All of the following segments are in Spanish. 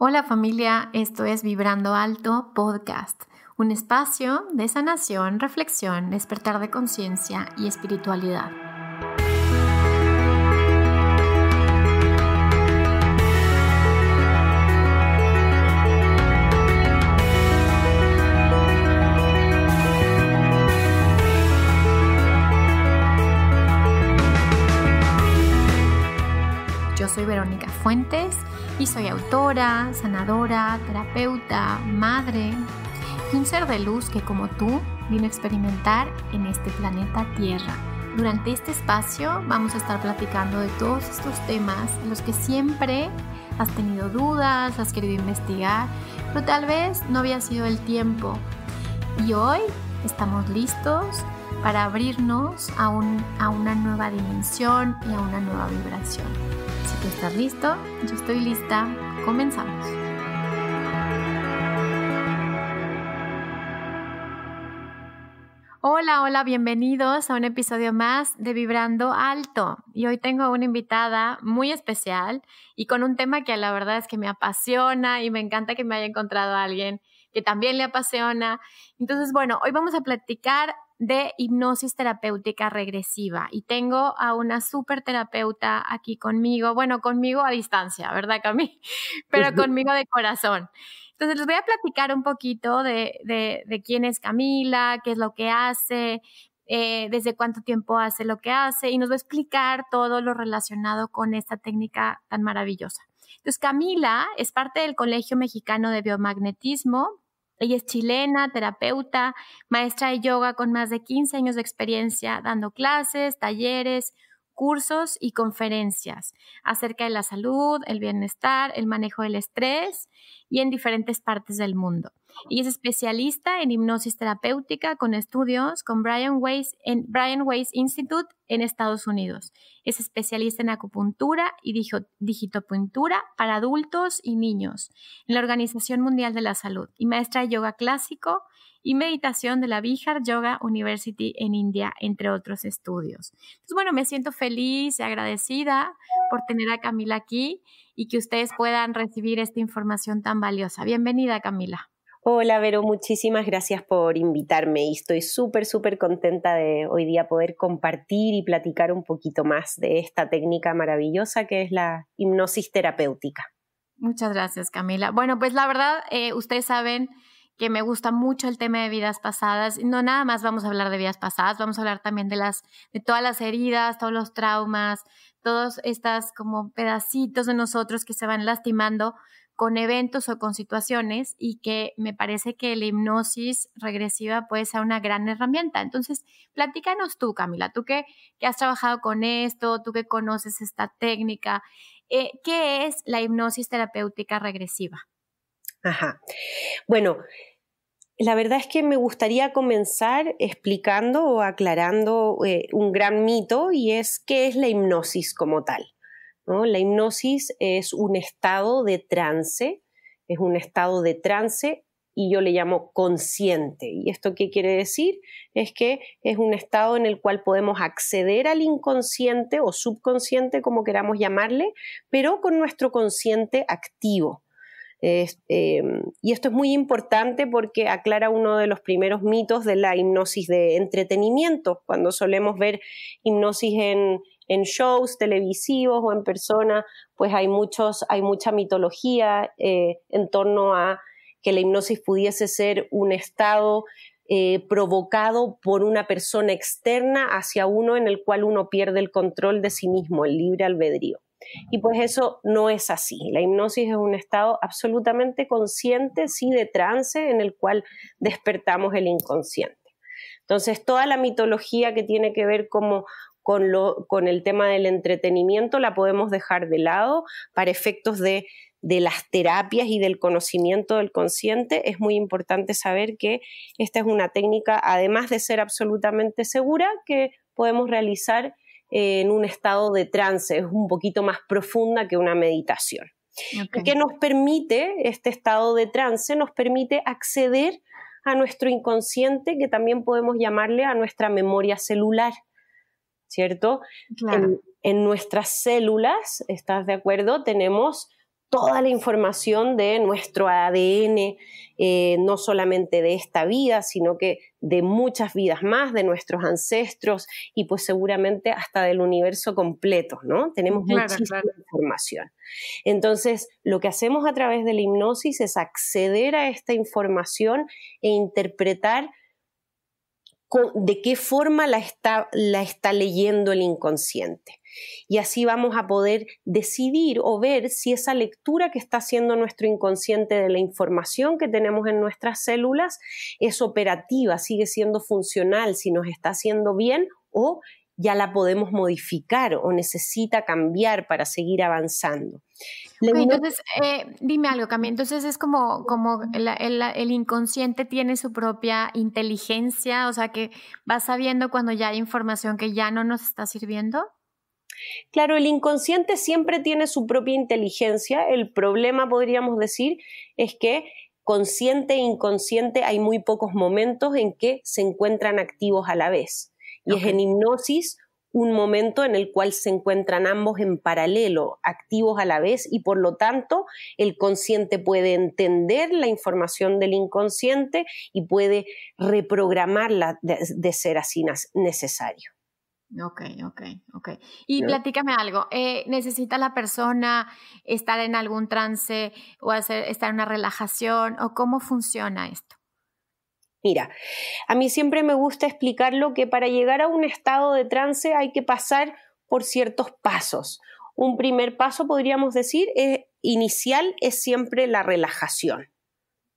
Hola familia, esto es Vibrando Alto Podcast, un espacio de sanación, reflexión, despertar de conciencia y espiritualidad. Yo soy Verónica Fuentes y soy autora, sanadora, terapeuta, madre y un ser de luz que como tú vino a experimentar en este planeta Tierra. Durante este espacio vamos a estar platicando de todos estos temas en los que siempre has tenido dudas, has querido investigar, pero tal vez no había sido el tiempo. Y hoy estamos listos para abrirnos a, un, a una nueva dimensión y a una nueva vibración. Si tú estás listo, yo estoy lista, comenzamos. Hola, hola, bienvenidos a un episodio más de Vibrando Alto. Y hoy tengo una invitada muy especial y con un tema que la verdad es que me apasiona y me encanta que me haya encontrado a alguien que también le apasiona. Entonces, bueno, hoy vamos a platicar de hipnosis terapéutica regresiva y tengo a una súper terapeuta aquí conmigo, bueno, conmigo a distancia, ¿verdad, Camila? Pero pues conmigo de corazón. Entonces les voy a platicar un poquito de, de, quién es Camila, qué es lo que hace, eh, desde cuánto tiempo hace lo que hace y nos va a explicar todo lo relacionado con esta técnica tan maravillosa. Entonces, Camila es parte del Colegio Mexicano de Biomagnetismo, ella es chilena, terapeuta, maestra de yoga con más de 15 años de experiencia dando clases, talleres, cursos y conferencias acerca de la salud, el bienestar, el manejo del estrés y en diferentes partes del mundo. Y es especialista en hipnosis terapéutica con estudios con Brian Weiss, en Brian Weiss Institute en Estados Unidos. Es especialista en acupuntura y digitopuntura para adultos y niños en la Organización Mundial de la Salud y maestra de yoga clásico y meditación de la Bihar Yoga University en India, entre otros estudios. Entonces, bueno, me siento feliz y agradecida por tener a Camila aquí y que ustedes puedan recibir esta información tan valiosa. Bienvenida, Camila. Hola, Vero, muchísimas gracias por invitarme y estoy súper, súper contenta de hoy día poder compartir y platicar un poquito más de esta técnica maravillosa que es la hipnosis terapéutica. Muchas gracias, Camila. Bueno, pues la verdad, eh, ustedes saben que me gusta mucho el tema de vidas pasadas. No nada más vamos a hablar de vidas pasadas, vamos a hablar también de las de todas las heridas, todos los traumas, todos estos como pedacitos de nosotros que se van lastimando con eventos o con situaciones y que me parece que la hipnosis regresiva puede ser una gran herramienta. Entonces, platícanos tú, Camila, tú que, has trabajado con esto, tú que conoces esta técnica, eh, ¿qué es la hipnosis terapéutica regresiva? Ajá. Bueno, la verdad es que me gustaría comenzar explicando o aclarando eh, un gran mito y es qué es la hipnosis como tal. La hipnosis es un estado de trance, es un estado de trance y yo le llamo consciente. ¿Y esto qué quiere decir? Es que es un estado en el cual podemos acceder al inconsciente o subconsciente, como queramos llamarle, pero con nuestro consciente activo. Eh, y esto es muy importante porque aclara uno de los primeros mitos de la hipnosis de entretenimiento, cuando solemos ver hipnosis en, en shows televisivos o en persona, pues hay, muchos, hay mucha mitología eh, en torno a que la hipnosis pudiese ser un estado eh, provocado por una persona externa hacia uno en el cual uno pierde el control de sí mismo, el libre albedrío. Y pues eso no es así. La hipnosis es un estado absolutamente consciente, sí, de trance, en el cual despertamos el inconsciente. Entonces, toda la mitología que tiene que ver como con, el tema del entretenimiento la podemos dejar de lado para efectos de, las terapias y del conocimiento del consciente, es muy importante saber que esta es una técnica, además de ser absolutamente segura, que podemos realizar eh, en un estado de trance, es un poquito más profunda que una meditación. ¿Qué nos permite este estado de trance? Nos permite acceder a nuestro inconsciente, que también podemos llamarle a nuestra memoria celular. ¿cierto? En, nuestras células, ¿estás de acuerdo? Tenemos toda la información de nuestro ADN, eh, no solamente de esta vida, sino que de muchas vidas más, de nuestros ancestros y pues seguramente hasta del universo completo, ¿no? Tenemos muchísima información. Entonces, lo que hacemos a través de la hipnosis es acceder a esta información e interpretar de qué forma la está, la está leyendo el inconsciente. Y así vamos a poder decidir o ver si esa lectura que está haciendo nuestro inconsciente de la información que tenemos en nuestras células es operativa, sigue siendo funcional, si nos está haciendo bien o ya la podemos modificar o necesita cambiar para seguir avanzando. entonces, eh, dime algo, Camila. Entonces es como, como el, inconsciente tiene su propia inteligencia, o sea que va sabiendo cuando ya hay información que ya no nos está sirviendo. Claro, el inconsciente siempre tiene su propia inteligencia. El problema, podríamos decir, es que consciente e inconsciente hay muy pocos momentos en que se encuentran activos a la vez. Y es en hipnosis un momento en el cual se encuentran ambos en paralelo, activos a la vez, y por lo tanto el consciente puede entender la información del inconsciente y puede reprogramarla de, ser así necesario. Ok, ok, ok. Y platícame algo, eh, ¿necesita la persona estar en algún trance o hacer, estar en una relajación o cómo funciona esto? Mira, a mí siempre me gusta explicarlo que para llegar a un estado de trance hay que pasar por ciertos pasos. Un primer paso, podríamos decir, es, inicial es siempre la relajación.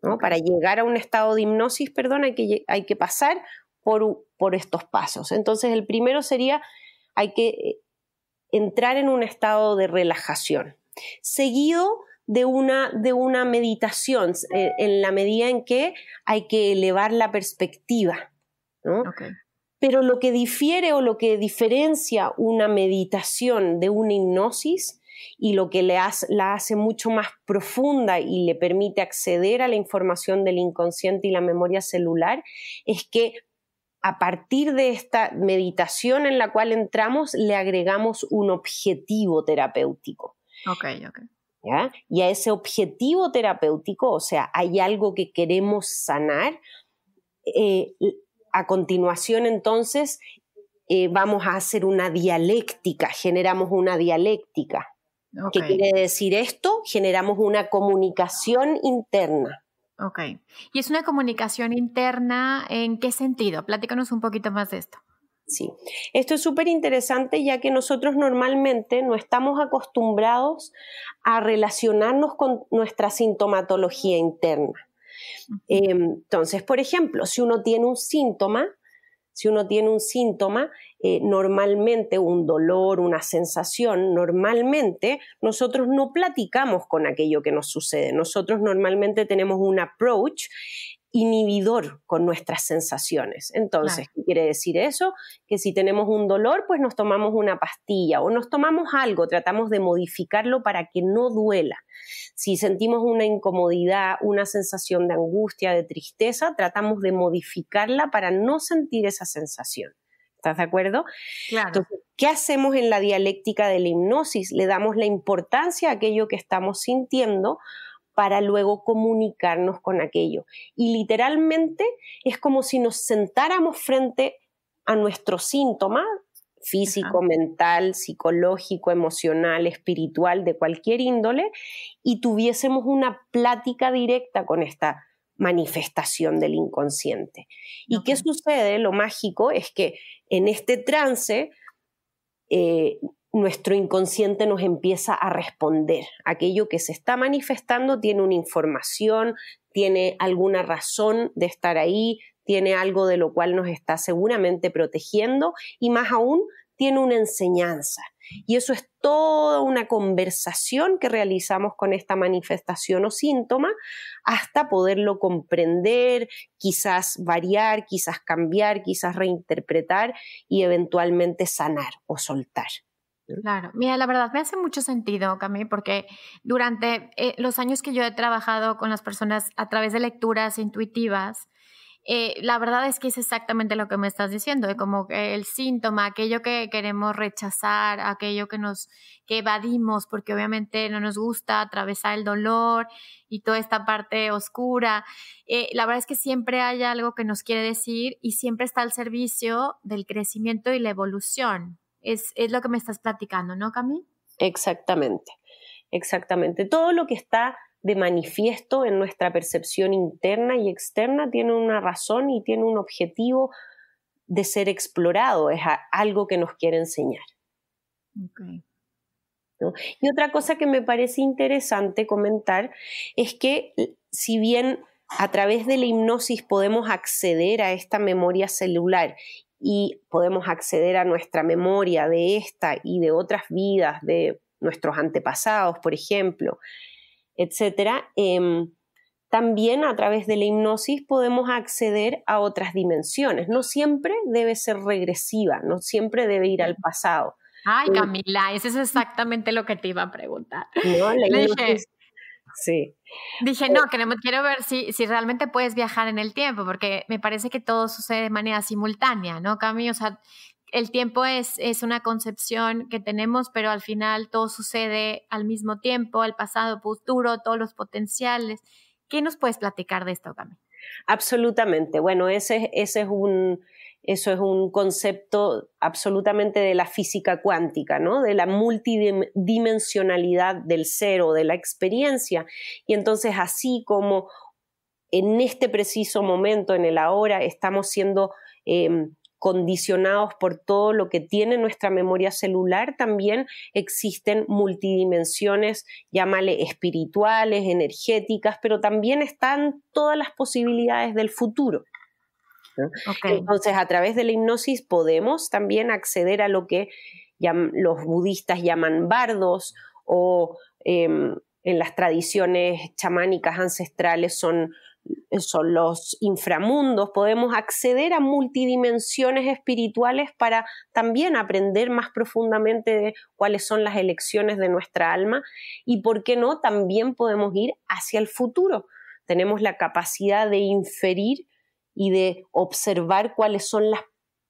¿no? Para llegar a un estado de hipnosis, perdón, hay que, pasar por, por estos pasos. Entonces, el primero sería, hay que eh, entrar en un estado de relajación. Seguido de una, de una meditación, eh, en la medida en que hay que elevar la perspectiva. Pero lo que difiere o lo que diferencia una meditación de una hipnosis y lo que le hace, la hace mucho más profunda y le permite acceder a la información del inconsciente y la memoria celular es que a partir de esta meditación en la cual entramos le agregamos un objetivo terapéutico. Okay, okay. Y a ese objetivo terapéutico, o sea, hay algo que queremos sanar, eh, a continuación entonces eh, vamos a hacer una dialéctica, generamos una dialéctica. ¿Qué quiere decir esto? Generamos una comunicación interna. Ok. ¿Y es una comunicación interna en qué sentido? Platícanos un poquito más de esto. Sí, esto es súper interesante ya que nosotros normalmente no estamos acostumbrados a relacionarnos con nuestra sintomatología interna. Eh, entonces, por ejemplo, si uno tiene un síntoma, si uno tiene un síntoma, eh, normalmente un dolor, una sensación, normalmente nosotros no platicamos con aquello que nos sucede. Nosotros normalmente tenemos un approach inhibidor con nuestras sensaciones. Entonces, ¿qué quiere decir eso? Que si tenemos un dolor, pues nos tomamos una pastilla o nos tomamos algo, tratamos de modificarlo para que no duela. Si sentimos una incomodidad, una sensación de angustia, de tristeza, tratamos de modificarla para no sentir esa sensación. ¿Estás de acuerdo? Claro. ¿qué hacemos en la dialéctica de la hipnosis? Le damos la importancia a aquello que estamos sintiendo para luego comunicarnos con aquello. Y literalmente es como si nos sentáramos frente a nuestro síntoma físico, mental, psicológico, emocional, espiritual, de cualquier índole, y tuviésemos una plática directa con esta manifestación del inconsciente. ¿Y qué sucede? Lo mágico es que en este trance eh, nuestro inconsciente nos empieza a responder. Aquello que se está manifestando tiene una información, tiene alguna razón de estar ahí, tiene algo de lo cual nos está seguramente protegiendo y más aún tiene una enseñanza. Y eso es toda una conversación que realizamos con esta manifestación o síntoma hasta poderlo comprender, quizás variar, quizás cambiar, quizás reinterpretar y eventualmente sanar o soltar. Claro, mira, la verdad me hace mucho sentido, Camille, porque durante eh, los años que yo he trabajado con las personas a través de lecturas intuitivas, eh, la verdad es que es exactamente lo que me estás diciendo, de como el síntoma, aquello que queremos rechazar, aquello que nos evadimos, porque obviamente no nos gusta atravesar el dolor y toda esta parte oscura. Eh, la verdad es que siempre hay algo que nos quiere decir y siempre está al servicio del crecimiento y la evolución, es, lo que me estás platicando, ¿no, Cami? Exactamente, exactamente. Todo lo que está de manifiesto en nuestra percepción interna y externa tiene una razón y tiene un objetivo de ser explorado, es algo que nos quiere enseñar. Y otra cosa que me parece interesante comentar es que eh, si bien a través de la hipnosis podemos acceder a esta memoria celular y podemos acceder a nuestra memoria de esta y de otras vidas, de nuestros antepasados, por ejemplo, etc. Em, también a través de la hipnosis podemos acceder a otras dimensiones. No siempre debe ser regresiva, no siempre debe ir al pasado. Ay, eh, Camila, eso es exactamente lo que te iba a preguntar. Sí. Dije, eh no, quiero ver si, si realmente puedes viajar en el tiempo, porque me parece que todo sucede de manera simultánea, ¿no, Cami? O sea, el tiempo es, es una concepción que tenemos, pero al final todo sucede al mismo tiempo, el pasado, el futuro, todos los potenciales. ¿Qué nos puedes platicar de esto, Cami? Absolutamente. Bueno, ese, ese es un eso es un concepto absolutamente de la física cuántica, ¿no? de la multidimensionalidad del ser o de la experiencia. Y entonces así como en este preciso momento, en el ahora, estamos siendo em, condicionados por todo lo que tiene nuestra memoria celular, también existen multidimensiones, llámale espirituales, energéticas, pero también están todas las posibilidades del futuro. Entonces, a través de la hipnosis podemos también acceder a lo que los budistas llaman bardos o em, en las tradiciones chamánicas ancestrales son, son los inframundos, podemos acceder a multidimensiones espirituales para también aprender más profundamente cuáles son las elecciones de nuestra alma y, por qué no, también podemos ir hacia el futuro. Tenemos la capacidad de inferir y de observar cuáles son las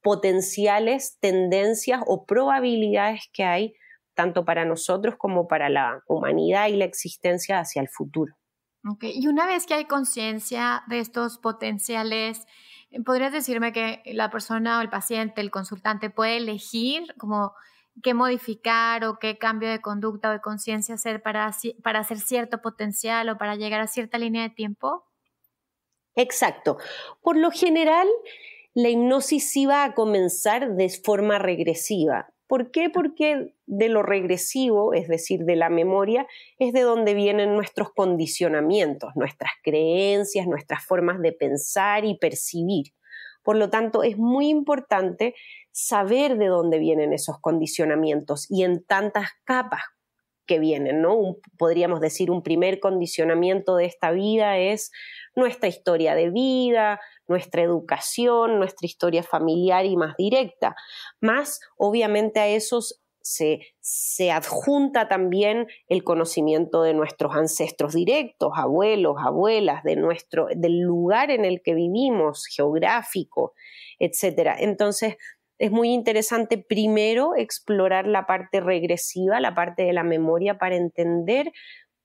potenciales tendencias o probabilidades que hay tanto para nosotros como para la humanidad y la existencia hacia el futuro. Okay. Y una vez que hay conciencia de estos potenciales, ¿podrías decirme que la persona o el paciente, el consultante, puede elegir como qué modificar o qué cambio de conducta o de conciencia hacer para, para hacer cierto potencial o para llegar a cierta línea de tiempo? Exacto. Por lo general, la hipnosis iba a comenzar de forma regresiva. ¿Por qué? Porque de lo regresivo, es decir, de la memoria, es de donde vienen nuestros condicionamientos, nuestras creencias, nuestras formas de pensar y percibir. Por lo tanto, es muy importante saber de dónde vienen esos condicionamientos y en tantas capas que vienen, ¿no? podríamos decir un primer condicionamiento de esta vida es nuestra historia de vida, nuestra educación, nuestra historia familiar y más directa. Más, obviamente, a eso se, adjunta también el conocimiento de nuestros ancestros directos, abuelos, abuelas, de nuestro, del lugar en el que vivimos, geográfico, etc. Entonces, es muy interesante primero explorar la parte regresiva, la parte de la memoria, para entender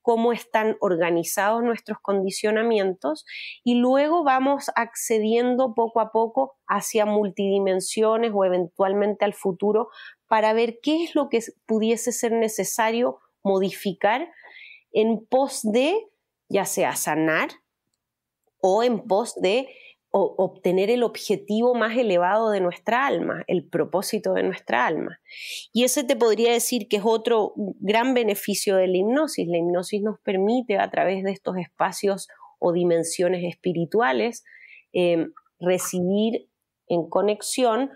cómo están organizados nuestros condicionamientos y luego vamos accediendo poco a poco hacia multidimensiones o eventualmente al futuro para ver qué es lo que pudiese ser necesario modificar en pos de ya sea sanar o en pos de o, obtener el objetivo más elevado de nuestra alma, el propósito de nuestra alma. Y ese te podría decir que es otro gran beneficio de la hipnosis. La hipnosis nos permite a través de estos espacios o dimensiones espirituales em, recibir en conexión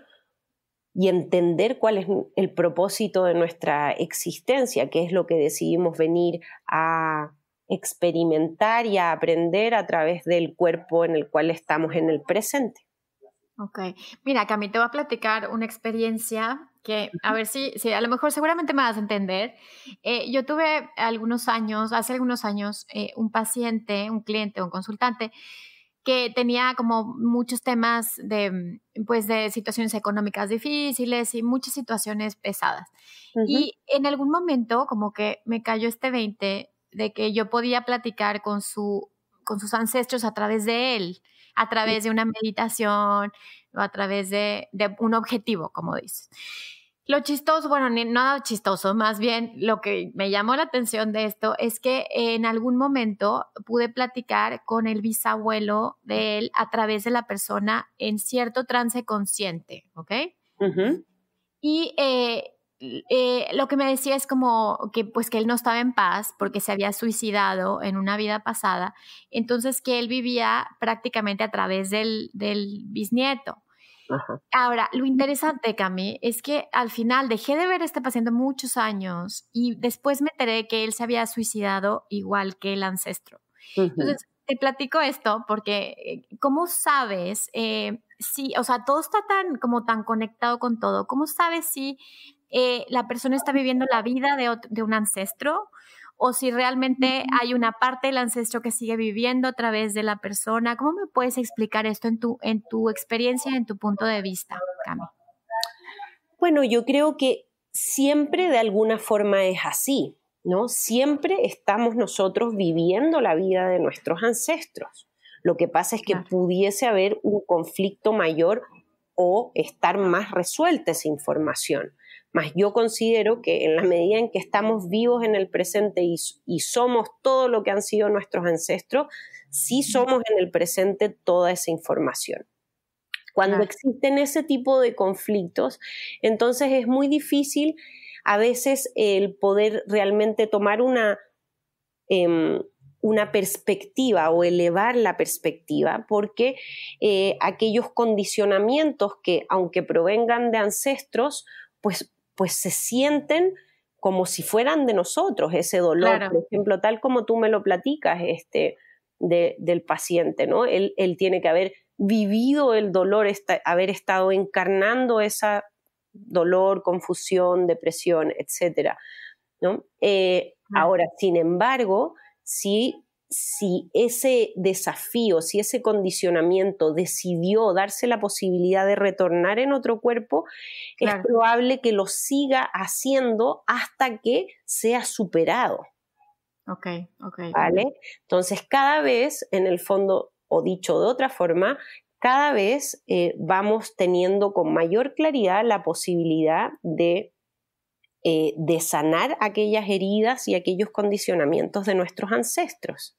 y entender cuál es el propósito de nuestra existencia, qué es lo que decidimos venir a experimentar y a aprender a través del cuerpo en el cual estamos en el presente. Ok, mira, Cami, te voy a platicar una experiencia que, a ver si, si a lo mejor seguramente me vas a entender. Eh, yo tuve algunos años, hace algunos años, eh, un paciente, un cliente, un consultante que tenía como muchos temas de, mm, pues, de situaciones económicas difíciles y muchas situaciones pesadas. Y en algún momento como que me cayó este 20 de que yo podía platicar con, su, con sus ancestros a través de él, a través de una meditación o a través de, un objetivo, como dices. Lo chistoso, bueno, no nada chistoso, más bien lo que me llamó la atención de esto es que en algún momento pude platicar con el bisabuelo de él a través de la persona en cierto trance consciente, ¿ok? Y eh, eh, lo que me decía es como que pues que él no estaba en paz porque se había suicidado en una vida pasada, entonces que él vivía prácticamente a través del, bisnieto. Ahora, lo interesante, Cami, es que al final dejé de ver a este paciente muchos años y después me enteré que él se había suicidado igual que el ancestro. Entonces, te platico esto porque, eh, ¿cómo sabes eh, si, o sea, todo está tan como tan conectado con todo? ¿Cómo sabes si eh, la persona está viviendo la vida de, un ancestro o si realmente hay una parte del ancestro que sigue viviendo a través de la persona. ¿Cómo me puedes explicar esto en tu, experiencia, en tu punto de vista, Cami? Bueno, yo creo que siempre de alguna forma es así, ¿no? Siempre estamos nosotros viviendo la vida de nuestros ancestros. Lo que pasa es que pudiese haber un conflicto mayor o estar más resuelta esa información más yo considero que en la medida en que estamos vivos en el presente y, somos todo lo que han sido nuestros ancestros, sí somos en el presente toda esa información. Cuando existen ese tipo de conflictos, entonces es muy difícil a veces el poder realmente tomar una, em, una perspectiva o elevar la perspectiva, porque eh, aquellos condicionamientos que, aunque provengan de ancestros, pues pues se sienten como si fueran de nosotros ese dolor. Por ejemplo, tal como tú me lo platicas, este, del paciente, ¿no? Él, tiene que haber vivido el dolor, haber estado encarnando esa dolor, confusión, depresión, etc. ¿no? Eh, ahora, sin embargo, si si ese desafío, si ese condicionamiento decidió darse la posibilidad de retornar en otro cuerpo, es probable que lo siga haciendo hasta que sea superado. Ok, ok. ¿Vale? Entonces, cada vez, en el fondo, o dicho de otra forma, cada vez eh, vamos teniendo con mayor claridad la posibilidad de eh, de sanar aquellas heridas y aquellos condicionamientos de nuestros ancestros.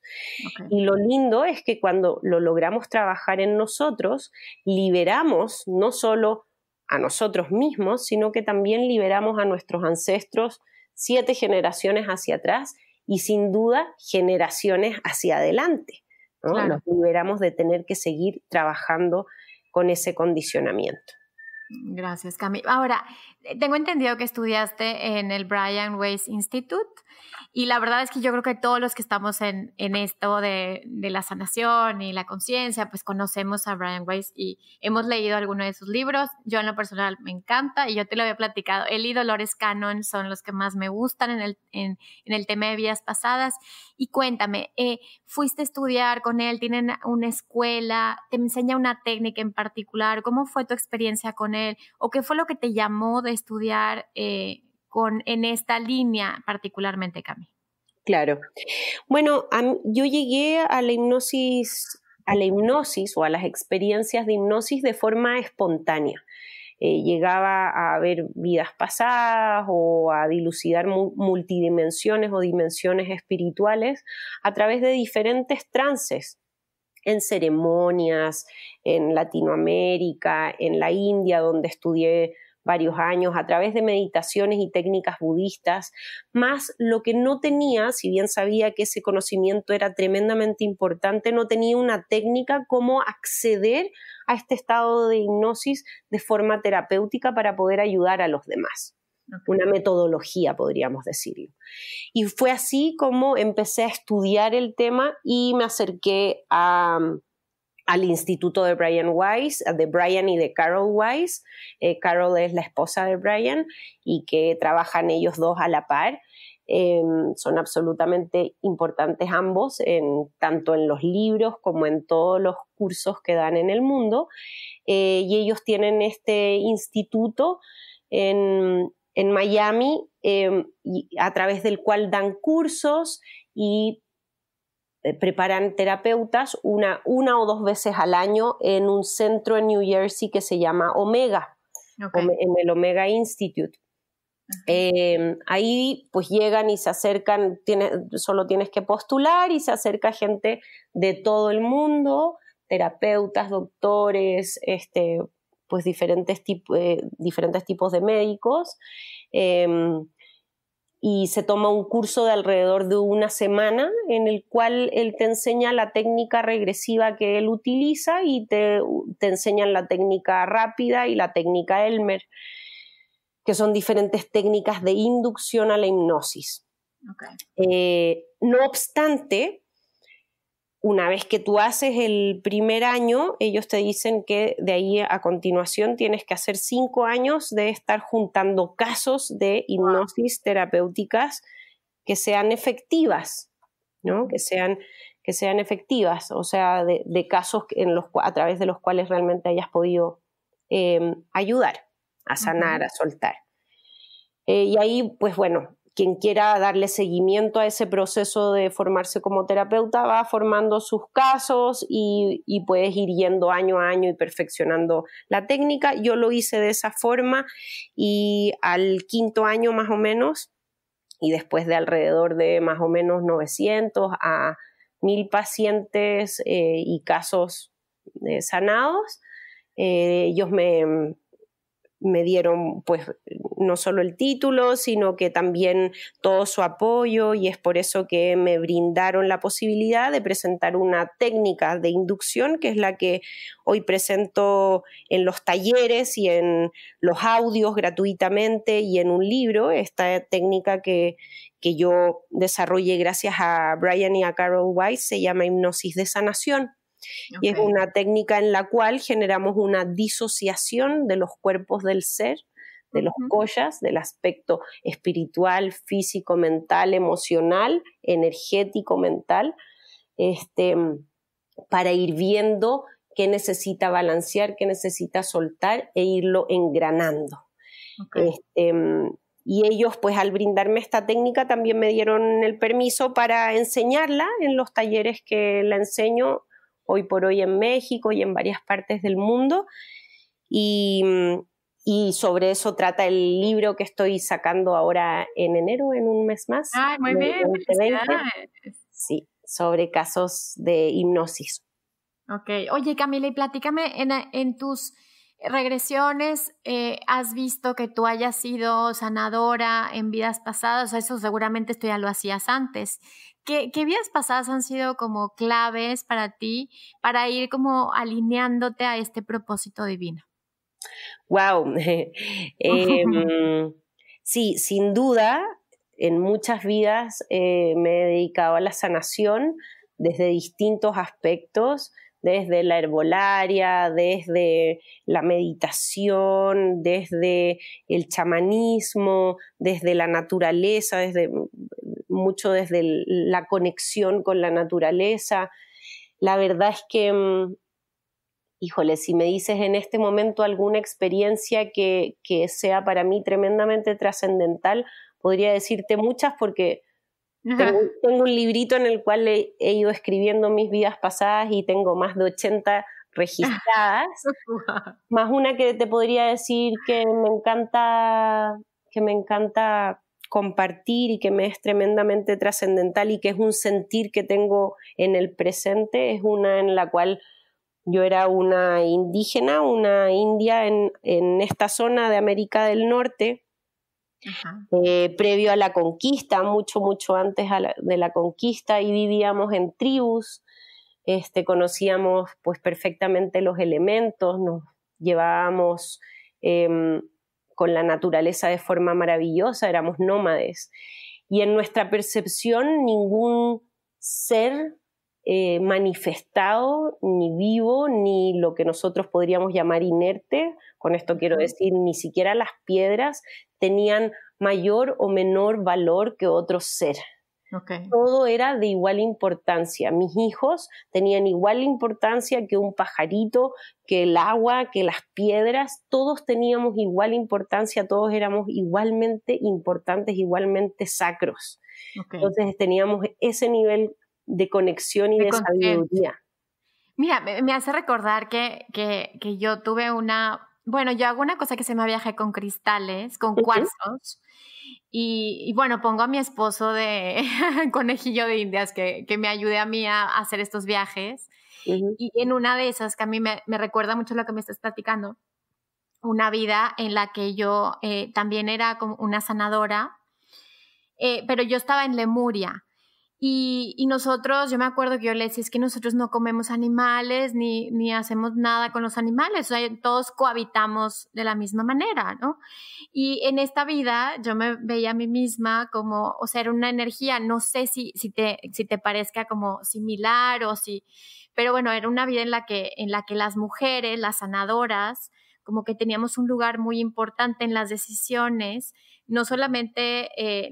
Y lo lindo es que cuando lo logramos trabajar en nosotros, liberamos no solo a nosotros mismos, sino que también liberamos a nuestros ancestros siete generaciones hacia atrás y sin duda generaciones hacia adelante. Nos liberamos de tener que seguir trabajando con ese condicionamiento. Gracias, Cami. Ahora, eh, tengo entendido que estudiaste en el Brian Weiss Institute y la verdad es que yo creo que todos los que estamos en, en esto de, de, la sanación y la conciencia, pues conocemos a Brian Weiss y hemos leído alguno de sus libros. Yo en lo personal me encanta y yo te lo había platicado. Él y Dolores Cannon son los que más me gustan en el, en, el tema de vidas pasadas. Y cuéntame, eh, ¿fuiste a estudiar con él? ¿Tienen una escuela? ¿Te enseña una técnica en particular? ¿Cómo fue tu experiencia con él? ¿O qué fue lo que te llamó de estudiar eh, con, en esta línea particularmente, Cami? Claro. Bueno, yo llegué a la hipnosis a la hipnosis o a las experiencias de hipnosis de forma espontánea. Eh, llegaba a ver vidas pasadas o a dilucidar multidimensiones o dimensiones espirituales a través de diferentes trances en ceremonias, en Latinoamérica, en la India, donde estudié varios años a través de meditaciones y técnicas budistas, más lo que no tenía, si bien sabía que ese conocimiento era tremendamente importante, no tenía una técnica como acceder a este estado de hipnosis de forma terapéutica para poder ayudar a los demás. Una metodología, podríamos decirlo. Y fue así como empecé a estudiar el tema y me acerqué a, al instituto de Brian Weiss, eh, de Brian y de Carol Weiss. Eh, Carol es la esposa de Brian y que trabajan ellos dos a la par. Em, son absolutamente importantes ambos, tanto en los libros como en todos los cursos que dan en el mundo. Eh, y ellos tienen este instituto en, Miami em, a través del cual dan cursos y eh, preparan terapeutas una, una o dos veces al año en un centro en New Jersey que se llama Omega, en el Omega Institute. Em, ahí pues llegan y se acercan, solo tienes que postular y se acerca gente de todo el mundo, terapeutas, doctores, este, pues diferentes, eh, diferentes tipos de médicos. Em, y se toma un curso de alrededor de una semana en el cual él te enseña la técnica regresiva que él utiliza y te, enseñan la técnica rápida y la técnica Elmer, que son diferentes técnicas de inducción a la hipnosis. Eh, no obstante, una vez que tú haces el primer año, ellos te dicen que de ahí a continuación tienes que hacer cinco años de estar juntando casos de hipnosis terapéuticas que sean efectivas, ¿no? Que sean, que sean efectivas, o sea, de, casos en los, a través de los cuales realmente hayas podido eh, ayudar a sanar, a soltar. Eh, y ahí, pues bueno, quien quiera darle seguimiento a ese proceso de formarse como terapeuta va formando sus casos y, puedes ir yendo año a año y perfeccionando la técnica. Yo lo hice de esa forma y al quinto año más o menos, y después de alrededor de más o menos 900 a 1000 pacientes eh, y casos eh, sanados, eh, ellos me, me dieron pues no solo el título, sino que también todo su apoyo y es por eso que me brindaron la posibilidad de presentar una técnica de inducción que es la que hoy presento en los talleres y en los audios gratuitamente y en un libro, esta técnica que, que yo desarrollé gracias a Brian y a Carol Weiss se llama hipnosis de sanación y es una técnica en la cual generamos una disociación de los cuerpos del ser, de los collas, del aspecto espiritual, físico, mental, emocional, energético, mental, este, para ir viendo qué necesita balancear, qué necesita soltar e irlo engranando. Este, y ellos, pues al brindarme esta técnica, también me dieron el permiso para enseñarla en los talleres que la enseño hoy por hoy en México y en varias partes del mundo. Y, sobre eso trata el libro que estoy sacando ahora en enero, en un mes más. ¡Ay, muy bien! sí, sobre casos de hipnosis. Ok. Oye, Camila, y platícame en, en tus regresiones eh, has visto que tú hayas sido sanadora en vidas pasadas? Eso seguramente tú ya lo hacías antes. ¿Qué, vidas pasadas han sido como claves para ti para ir como alineándote a este propósito divino? Wow. Em, sí, sin duda, en muchas vidas eh, me he dedicado a la sanación desde distintos aspectos, desde la herbolaria, desde la meditación, desde el chamanismo, desde la naturaleza, desde mucho desde la conexión con la naturaleza. La verdad es que, mm, híjole, si me dices en este momento alguna experiencia que sea para mí tremendamente trascendental, podría decirte muchas porque Tengo, un librito en el cual he, ido escribiendo mis vidas pasadas y tengo más de 80 registradas, más una que te podría decir que me encanta, que me encanta compartir y que me es tremendamente trascendental y que es un sentir que tengo en el presente, es una en la cual yo era una indígena, una india en esta zona de América del Norte, eh, previo a la conquista, mucho, mucho antes de la conquista, y vivíamos en tribus, este, conocíamos pues perfectamente los elementos, nos llevábamos em, con la naturaleza de forma maravillosa, éramos nómades. Y en nuestra percepción ningún ser eh, manifestado, ni vivo, ni lo que nosotros podríamos llamar inerte, con esto quiero decir, ni siquiera las piedras tenían mayor o menor valor que otro ser. Todo era de igual importancia. Mis hijos tenían igual importancia que un pajarito, que el agua, que las piedras. Todos teníamos igual importancia, todos éramos igualmente importantes, igualmente sacros. Entonces teníamos ese nivel de conexión y de, sabiduría. Mira, me hace recordar que, yo tuve una, bueno, yo hago una cosa que se me viaje con cristales, con cuartos y, bueno, pongo a mi esposo de conejillo de indias que, me ayude a mí a, hacer estos viajes. Y en una de esas, que a mí me, recuerda mucho lo que me estás platicando, una vida en la que yo eh, también era como una sanadora, eh, pero yo estaba en Lemuria. Y, nosotros, yo me acuerdo que yo le decía, es que nosotros no comemos animales ni, hacemos nada con los animales, todos cohabitamos de la misma manera, ¿no? Y en esta vida yo me veía a mí misma como, o sea, era una energía, no sé si, te, parezca como similar o si, pero bueno, era una vida en la que, en la que las mujeres, las sanadoras, como que teníamos un lugar muy importante en las decisiones, no solamente eh,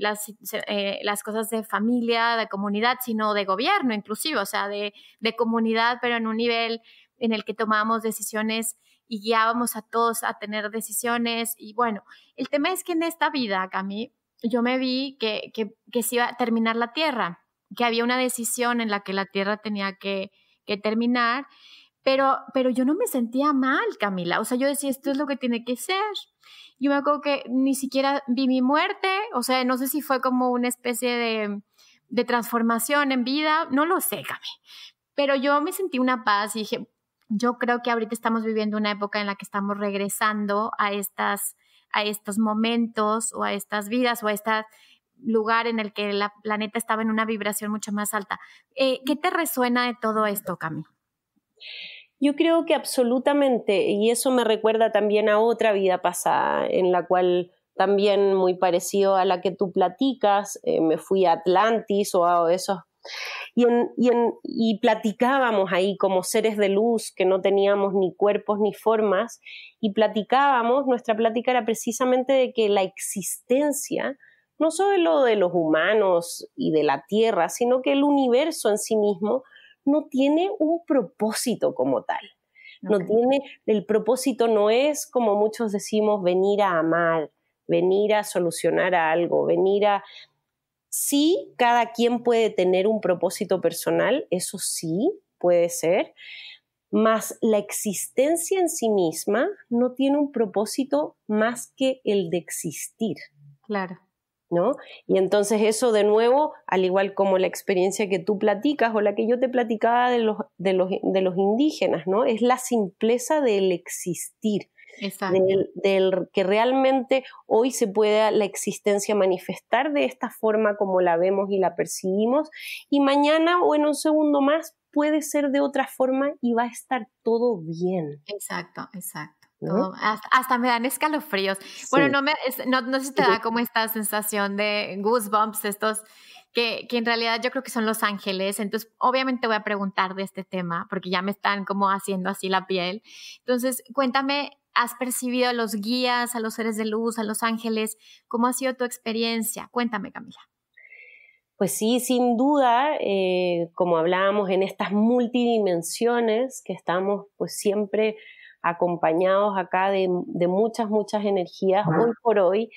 eh, las, cosas de familia, de comunidad, sino de gobierno inclusive, o sea, de, comunidad, pero en un nivel en el que tomábamos decisiones y guiábamos a todos a tener decisiones. Y bueno, el tema es que en esta vida, Cami, yo me vi que, que, se iba a terminar la Tierra, que había una decisión en la que la Tierra tenía que, que terminar pero, yo no me sentía mal, Camila. O sea, yo decía, esto es lo que tiene que ser. Yo me acuerdo que ni siquiera vi mi muerte. O sea, no sé si fue como una especie de, de transformación en vida. No lo sé, Camila. Pero yo me sentí una paz y dije, yo creo que ahorita estamos viviendo una época en la que estamos regresando a estas a estos momentos o a estas vidas o a este lugar en el que la planeta estaba en una vibración mucho más alta. Eh, ¿Qué te resuena de todo esto, Cami? Yo creo que absolutamente, y eso me recuerda también a otra vida pasada, en la cual también muy parecido a la que tú platicas, eh, me fui a Atlantis o a esos... Y, y, y platicábamos ahí como seres de luz que no teníamos ni cuerpos ni formas, y platicábamos, nuestra plática era precisamente de que la existencia, no solo de los humanos y de la Tierra, sino que el universo en sí mismo no tiene un propósito como tal. No tiene, el propósito no es como muchos decimos, venir a amar, venir a solucionar algo, venir a... Sí, cada quien puede tener un propósito personal, eso sí puede ser, mas la existencia en sí misma no tiene un propósito más que el de existir. Claro. Y entonces eso de nuevo, al igual como la experiencia que tú platicas o la que yo te platicaba de los, los, indígenas, ¿no? Es la simpleza del existir. Del, del, que realmente hoy se pueda la existencia manifestar de esta forma como la vemos y la percibimos y mañana o en un segundo más puede ser de otra forma y va a estar todo bien. Exacto, exacto hasta, me dan escalofríos. Bueno, no, me, no, no sé si te da como esta sensación de goosebumps, estos que, en realidad yo creo que son los ángeles. Entonces, obviamente voy a preguntar de este tema porque ya me están como haciendo así la piel. Entonces, cuéntame, ¿has percibido a los guías, a los seres de luz, a los ángeles? ¿Cómo ha sido tu experiencia? Cuéntame, Camila. Pues sí, sin duda, eh, como hablábamos en estas multidimensiones que estamos pues siempre acompañados acá de, muchas, muchas energías hoy por hoy,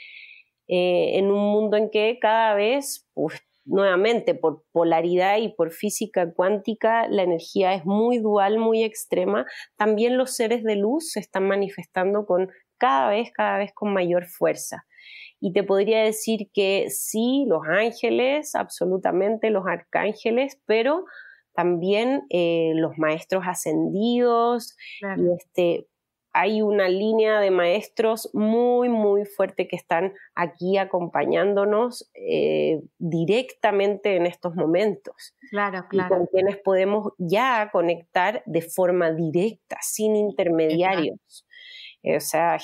eh, en un mundo en que cada vez, pues, nuevamente, por polaridad y por física cuántica, la energía es muy dual, muy extrema. También los seres de luz se están manifestando con cada vez, cada vez con mayor fuerza. Y te podría decir que sí, los ángeles, absolutamente los arcángeles, pero también eh, los maestros ascendidos y este, hay una línea de maestros muy, muy fuerte que están aquí acompañándonos eh, directamente en estos momentos. Claro, claro. con quienes podemos ya conectar de forma directa, sin intermediarios. O sea,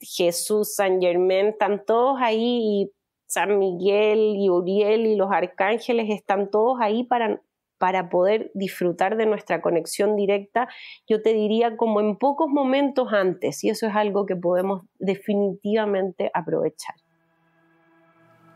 Jesús, San Germán, están todos ahí y San Miguel y Uriel y los arcángeles están todos ahí para para poder disfrutar de nuestra conexión directa, yo te diría como en pocos momentos antes, y eso es algo que podemos definitivamente aprovechar.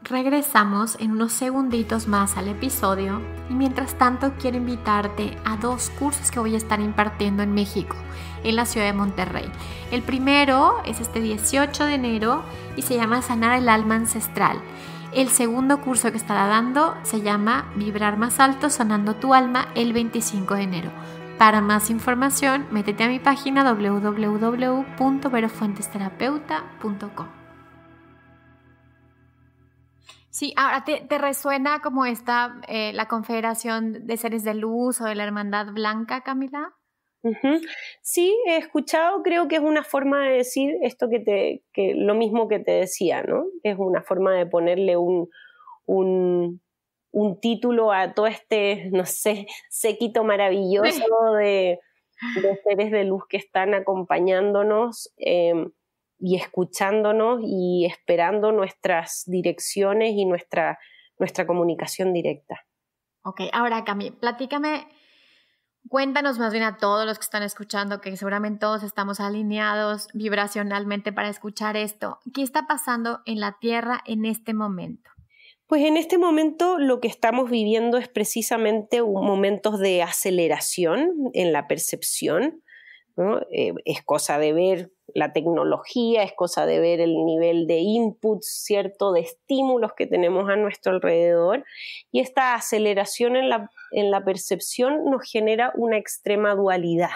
Regresamos en unos segunditos más al episodio y mientras tanto quiero invitarte a dos cursos que voy a estar impartiendo en México, en la ciudad de Monterrey. El primero es este 18 de enero y se llama Sanar el alma ancestral el segundo curso que estará dando se llama Vibrar más alto, Sonando tu alma el 25 de enero. Para más información, métete a mi página www.verofuentesterapeuta.com. Sí, ahora te, resuena como está eh, la Confederación de Seres de Luz o de la Hermandad Blanca, Camila. Sí, he escuchado, creo que es una forma de decir esto que te, que lo mismo que te decía, ¿no? Es una forma de ponerle un, un, título a todo este, no sé, séquito maravilloso de, seres de luz que están acompañándonos em, y escuchándonos y esperando nuestras direcciones y nuestra, nuestra comunicación directa. Ok, ahora Cami, platícame Cuéntanos más bien a todos los que están escuchando, que seguramente todos estamos alineados vibracionalmente para escuchar esto. ¿Qué está pasando en la Tierra en este momento? Pues en este momento lo que estamos viviendo es precisamente momentos de aceleración en la percepción, eh, es cosa de ver la tecnología, es cosa de ver el nivel de input ¿cierto? De estímulos que tenemos a nuestro alrededor. Y esta aceleración en la, en la percepción nos genera una extrema dualidad,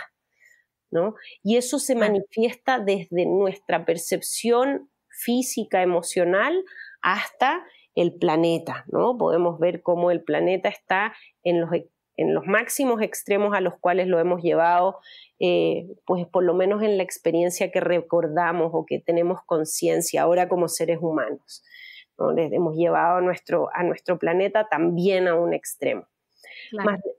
Y eso se manifiesta desde nuestra percepción física, emocional, hasta el planeta, ¿no? Podemos ver cómo el planeta está en los en los máximos extremos a los cuales lo hemos llevado, eh, pues por lo menos en la experiencia que recordamos o que tenemos conciencia ahora como seres humanos. ¿no? Les hemos llevado a nuestro, a nuestro planeta también a un extremo.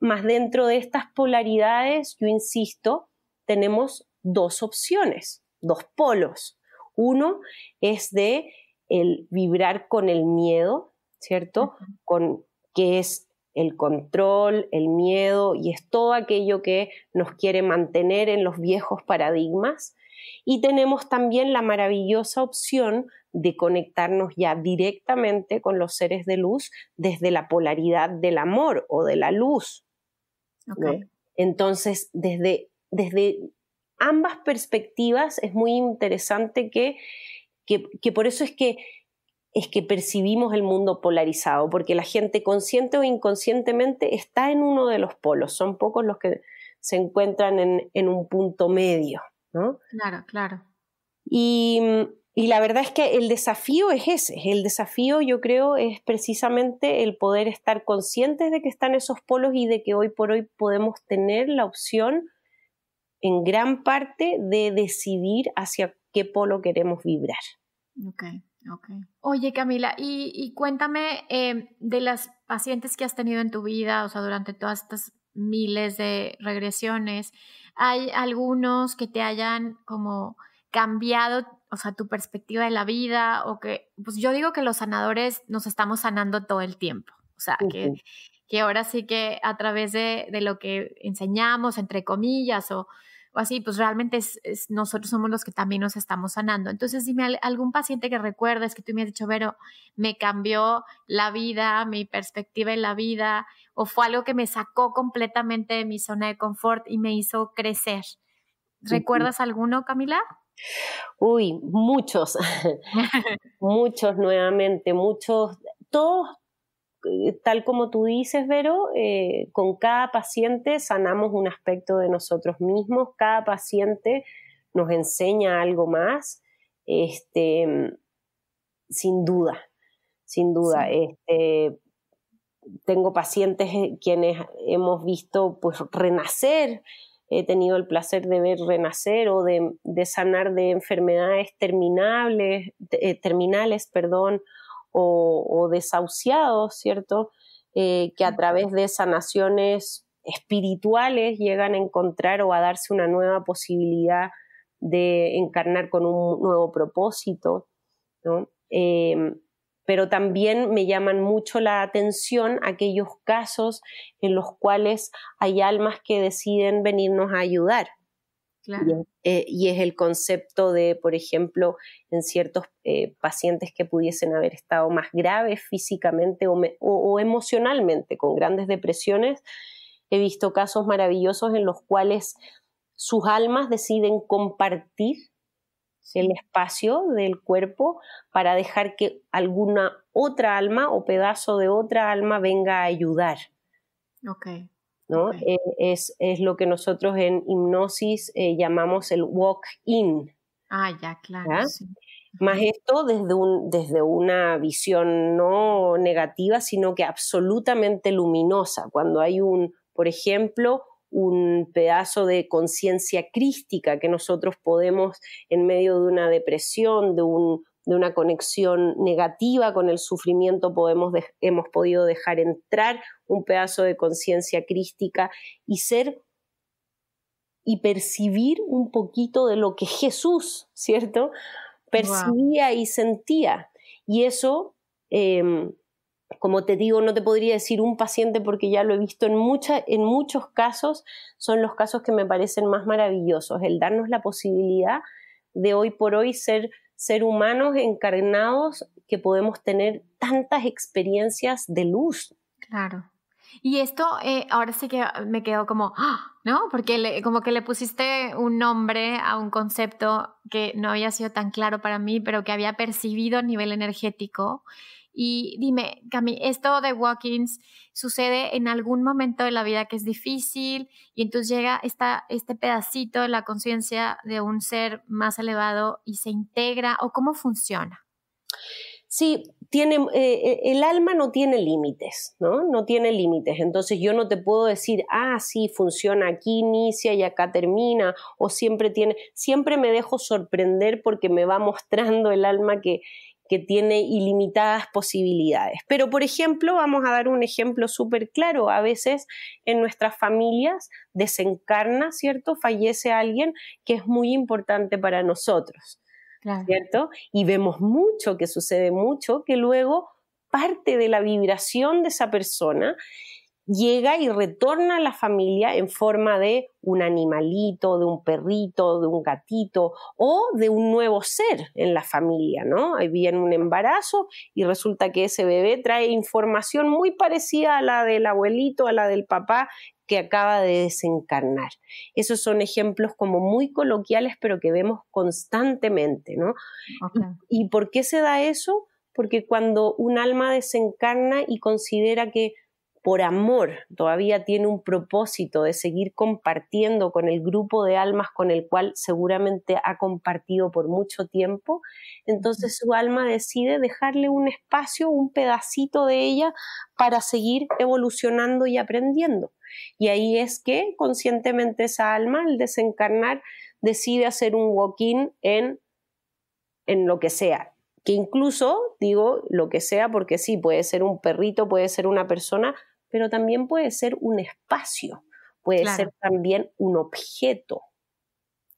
Más, dentro de estas polaridades, yo insisto, tenemos dos opciones, dos polos. Uno es de el vibrar con el miedo, ¿cierto? Con que es el control, el miedo y es todo aquello que nos quiere mantener en los viejos paradigmas. Y tenemos también la maravillosa opción de conectarnos ya directamente con los seres de luz desde la polaridad del amor o de la luz. Entonces, desde, desde ambas perspectivas es muy interesante que, que por eso es que es que percibimos el mundo polarizado, porque la gente consciente o inconscientemente está en uno de los polos, son pocos los que se encuentran en, un punto medio, ¿no? Claro, claro. Y, la verdad es que el desafío es ese, el desafío yo creo es precisamente el poder estar conscientes de que están esos polos y de que hoy por hoy podemos tener la opción en gran parte de decidir hacia qué polo queremos vibrar. Okay. Okay. Oye, Camila, y, cuéntame em, de las pacientes que has tenido en tu vida, o sea, durante todas estas miles de regresiones, ¿hay algunos que te hayan como cambiado, o sea, tu perspectiva de la vida? O que, pues yo digo que los sanadores nos estamos sanando todo el tiempo, o sea, que, que, ahora sí que a través de, de lo que enseñamos, entre comillas, o o así, pues realmente nosotros somos los que también nos estamos sanando. Entonces, dime algún paciente que recuerdes que tú me has dicho, Vero, me cambió la vida, mi perspectiva en la vida, o fue algo que me sacó completamente de mi zona de confort y me hizo crecer. ¿Recuerdas alguno, Camila? Uy, muchos, muchos nuevamente, muchos, todos eh, tal como tú dices, Vero, eh, con cada paciente sanamos un aspecto de nosotros mismos, cada paciente nos enseña algo más, este, sin duda, sin duda. Este, tengo pacientes eh, quienes hemos visto pues, renacer, he tenido el placer de ver renacer o de, sanar de enfermedades terminales, terminales perdón, o, desahuciados, ¿cierto? Eh, que a través de sanaciones espirituales llegan a encontrar o a darse una nueva posibilidad de encarnar con un nuevo propósito, ¿no? Em, pero también me llaman mucho la atención aquellos casos en los cuales hay almas que deciden venirnos a ayudar, eh, y, es el concepto de, por ejemplo, en ciertos eh, pacientes que pudiesen haber estado más graves físicamente o, emocionalmente, con grandes depresiones, he visto casos maravillosos en los cuales sus almas deciden compartir el espacio del cuerpo para dejar que alguna otra alma o pedazo de otra alma venga a ayudar. Okay. ¿no? Eh, es, lo que nosotros en hipnosis eh, llamamos el walk-in. Ah, ya, claro. Más esto desde, un, desde una visión no negativa, sino que absolutamente luminosa. Cuando hay un, por ejemplo, un pedazo de conciencia crística que nosotros podemos, en medio de una depresión, de un de una conexión negativa con el sufrimiento podemos hemos podido dejar entrar un pedazo de conciencia crística y ser y percibir un poquito de lo que Jesús, ¿cierto? Percibía y sentía. Y eso, em, como te digo, no te podría decir un paciente porque ya lo he visto en, en muchos casos, son los casos que me parecen más maravillosos, el darnos la posibilidad de hoy por hoy ser ser humanos encarnados que podemos tener tantas experiencias de luz. Claro. Y esto eh, ahora sí que me quedo como, ¡ah! ¿no? Porque como que le pusiste un nombre a un concepto que no había sido tan claro para mí, pero que había percibido a nivel energético y dime, Cami, esto de walk-ins sucede en algún momento de la vida que es difícil y entonces llega este pedacito de la conciencia de un ser más elevado y se integra o cómo funciona. Sí, tiene, eh, el alma no tiene límites, ¿no? No tiene límites. Entonces yo no te puedo decir, ah, sí, funciona aquí, inicia y acá termina, o siempre tiene, siempre me dejo sorprender porque me va mostrando el alma que, que tiene ilimitadas posibilidades. Pero, por ejemplo, vamos a dar un ejemplo súper claro. A veces en nuestras familias desencarna, ¿cierto? Fallece alguien que es muy importante para nosotros, ¿cierto? Y vemos mucho, que sucede mucho, que luego parte de la vibración de esa persona llega y retorna a la familia en forma de un animalito, de un perrito, de un gatito o de un nuevo ser en la familia, ¿no? bien un embarazo y resulta que ese bebé trae información muy parecida a la del abuelito, a la del papá que acaba de desencarnar. Esos son ejemplos como muy coloquiales, pero que vemos constantemente, ¿no? ¿Y por qué se da eso? Porque cuando un alma desencarna y considera que por amor, todavía tiene un propósito de seguir compartiendo con el grupo de almas con el cual seguramente ha compartido por mucho tiempo, entonces su alma decide dejarle un espacio, un pedacito de ella para seguir evolucionando y aprendiendo. Y ahí es que conscientemente esa alma, al desencarnar, decide hacer un walk-in en, en lo que sea, que incluso, digo, lo que sea, porque sí, puede ser un perrito, puede ser una persona, pero también puede ser un espacio, puede ser también un objeto.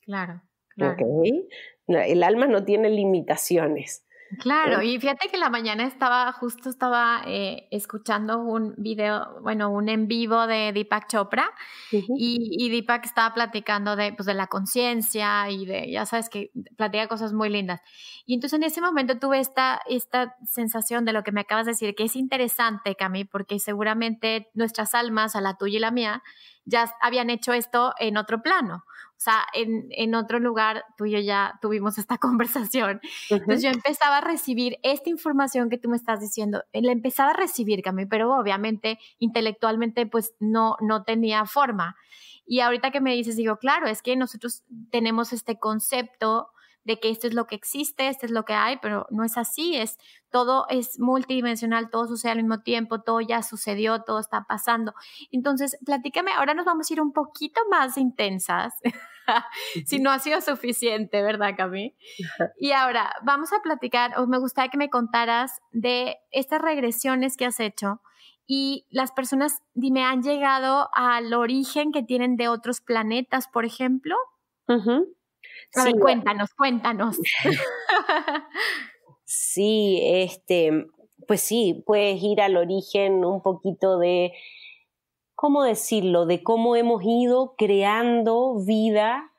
Claro, claro. ¿Okay? El alma no tiene limitaciones. Claro, ¿Eh? y fíjate que la mañana estaba, justo estaba eh, escuchando un video, bueno, un en vivo de Deepak Chopra y, Deepak estaba platicando pues, de, la conciencia y de, ya sabes que platica cosas muy lindas. Y entonces en ese momento tuve esta, esta sensación de lo que me acabas de decir, que es interesante, Cami, porque seguramente nuestras almas, a la tuya y la mía, ya habían hecho esto en otro plano. O sea, en, en, otro lugar tú y yo ya tuvimos esta conversación. Entonces yo empezaba a recibir esta información que tú me estás diciendo, eh, la empezaba a recibir, Cami, pero obviamente intelectualmente pues no, no tenía forma. Y ahorita que me dices, digo, claro, es que nosotros tenemos este concepto de que esto es lo que existe, esto es lo que hay, pero no es así, es todo es multidimensional, todo sucede al mismo tiempo, todo ya sucedió, todo está pasando. Entonces, platícame, ahora nos vamos a ir un poquito más intensas, si no ha sido suficiente, ¿verdad, Cami? Y ahora vamos a platicar, o me gustaría que me contaras de estas regresiones que has hecho y las personas dime han llegado al origen que tienen de otros planetas, por ejemplo cuéntanos, cuéntanos. Sí, este, pues sí, puedes ir al origen un poquito de, ¿cómo decirlo?, de cómo hemos ido creando vida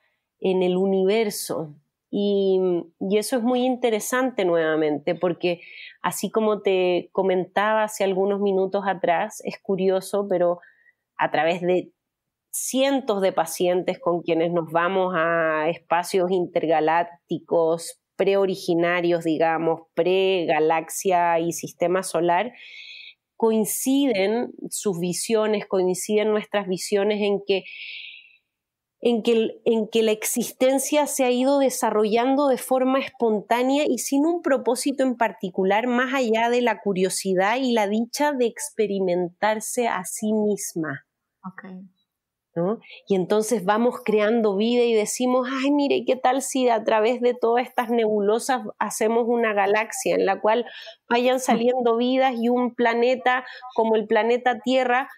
en el universo. Y, y, eso es muy interesante nuevamente, porque así como te comentaba hace algunos minutos atrás, es curioso, pero a través de cientos de pacientes con quienes nos vamos a espacios intergalácticos, preoriginarios, digamos, pre-galaxia y sistema solar, coinciden sus visiones, coinciden nuestras visiones en que, en que, en que la existencia se ha ido desarrollando de forma espontánea y sin un propósito en particular, más allá de la curiosidad y la dicha de experimentarse a sí misma. Okay. Y entonces vamos creando vida y decimos, ay, mire, ¿qué tal si a través de todas estas nebulosas hacemos una galaxia en la cual vayan saliendo vidas y un planeta como el planeta Tierra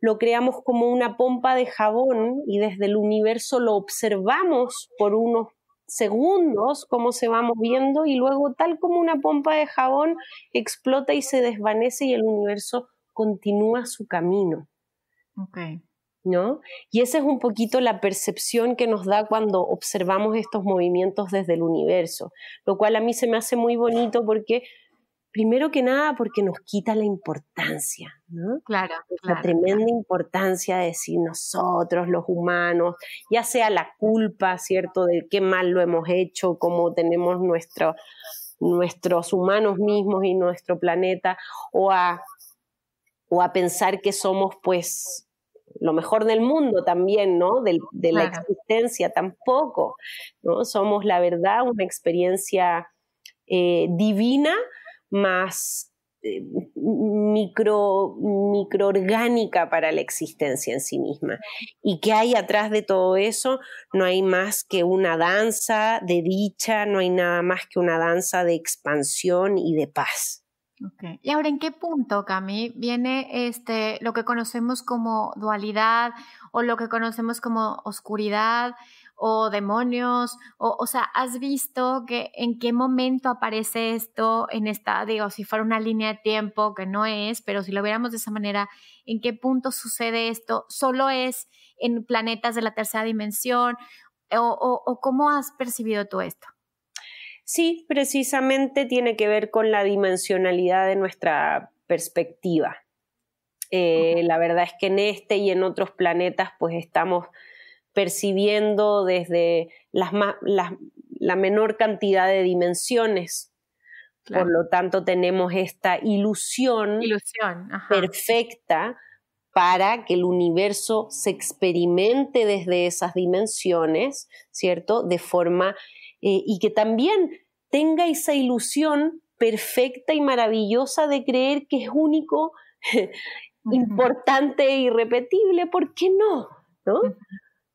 lo creamos como una pompa de jabón y desde el universo lo observamos por unos segundos cómo se va moviendo y luego tal como una pompa de jabón explota y se desvanece y el universo continúa su camino. Okay. ¿no? Y esa es un poquito la percepción que nos da cuando observamos estos movimientos desde el universo, lo cual a mí se me hace muy bonito porque primero que nada porque nos quita la importancia, ¿no? Claro. La tremenda importancia de si nosotros, los humanos, ya sea la culpa, ¿cierto?, de qué mal lo hemos hecho, cómo tenemos nuestro, nuestros humanos mismos y nuestro planeta, o a pensar que somos, pues, lo mejor del mundo también, ¿no? De, la existencia tampoco, ¿no? Somos la verdad una experiencia eh, divina más eh, micro, microorgánica para la existencia en sí misma. ¿Y que hay atrás de todo eso? No hay más que una danza de dicha, no hay nada más que una danza de expansión y de paz. Y ahora, ¿en qué punto, Cami, viene este, lo que conocemos como dualidad o lo que conocemos como oscuridad o demonios? O, sea, ¿has visto que en qué momento aparece esto en esta, digo, si fuera una línea de tiempo, que no es, pero si lo viéramos de esa manera, ¿en qué punto sucede esto? ¿Solo es en planetas de la tercera dimensión? o, o cómo has percibido tú esto? Sí, precisamente tiene que ver con la dimensionalidad de nuestra perspectiva. Eh, la verdad es que en este y en otros planetas pues estamos percibiendo desde las la menor cantidad de dimensiones. Por lo tanto, tenemos esta ilusión perfecta para que el universo se experimente desde esas dimensiones, ¿cierto? De forma eh, y que también tenga esa ilusión perfecta y maravillosa de creer que es único, importante e irrepetible, ¿por qué no? ¿No?